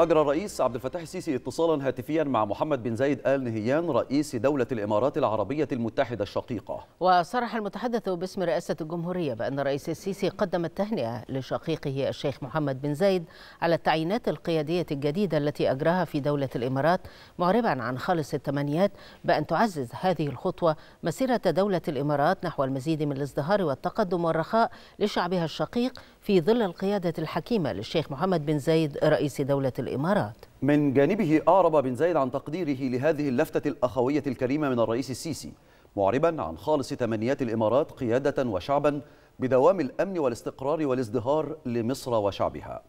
أجرى الرئيس عبد الفتاح السيسي اتصالا هاتفيا مع محمد بن زايد آل نهيان رئيس دولة الإمارات العربية المتحدة الشقيقة وصرح المتحدث باسم رئاسة الجمهورية بأن الرئيس السيسي قدم التهنئة لشقيقه الشيخ محمد بن زايد على التعيينات القيادية الجديدة التي أجراها في دولة الإمارات معربا عن خالص التمنيات بأن تعزز هذه الخطوة مسيرة دولة الإمارات نحو المزيد من الازدهار والتقدم والرخاء لشعبها الشقيق في ظل القيادة الحكيمة للشيخ محمد بن زايد رئيس دولة الإمارات من جانبه أعرب بن زايد عن تقديره لهذه اللفتة الأخوية الكريمة من الرئيس السيسي معربا عن خالص تمنيات الإمارات قيادة وشعبا بدوام الأمن والاستقرار والازدهار لمصر وشعبها